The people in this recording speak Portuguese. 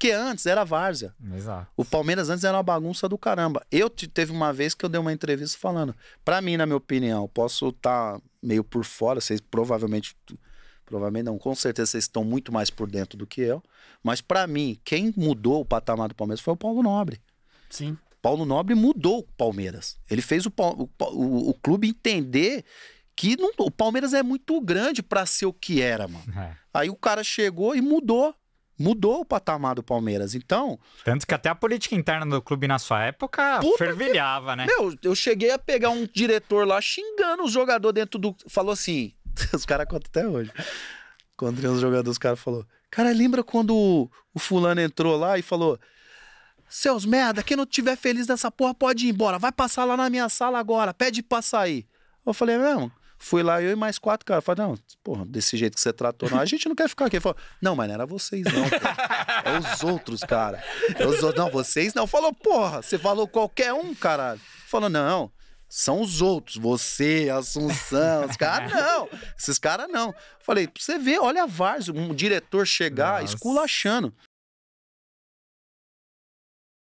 Porque antes era várzea. Exato. O Palmeiras antes era uma bagunça do caramba. Eu te, teve uma vez que eu dei uma entrevista falando. para mim, na minha opinião, posso estar tá meio por fora, vocês provavelmente. Provavelmente não, com certeza vocês estão muito mais por dentro do que eu. Mas para mim, quem mudou o patamar do Palmeiras foi o Paulo Nobre. Sim. Paulo Nobre mudou o Palmeiras. Ele fez o, o, o, o clube entender que não, o Palmeiras é muito grande para ser o que era, mano. É. Aí o cara chegou e mudou mudou o patamar do Palmeiras. Então. Tanto que até a política interna do clube na sua época fervilhava, que... né? Meu, eu cheguei a pegar um diretor lá xingando o jogador dentro do. Falou assim. os caras contam até hoje. Quando uns jogadores, os caras falaram. Cara, lembra quando o, fulano entrou lá e falou. Seus merda, quem não tiver feliz dessa porra pode ir embora. Vai passar lá na minha sala agora. Pede pra sair. Eu falei, é mesmo, Fui lá, eu e mais quatro caras. Falei, não, porra, desse jeito que você tratou, não, a gente não quer ficar aqui. falou, não, mas não era vocês, não. Cara. É os outros, cara. É os outros. Não, vocês não. Falou, porra, você falou qualquer um, caralho. Falou, não, são os outros, você, Assunção, os caras não, esses caras não. Falei, pra você ver, olha a Vars, um diretor chegar Nossa. esculachando.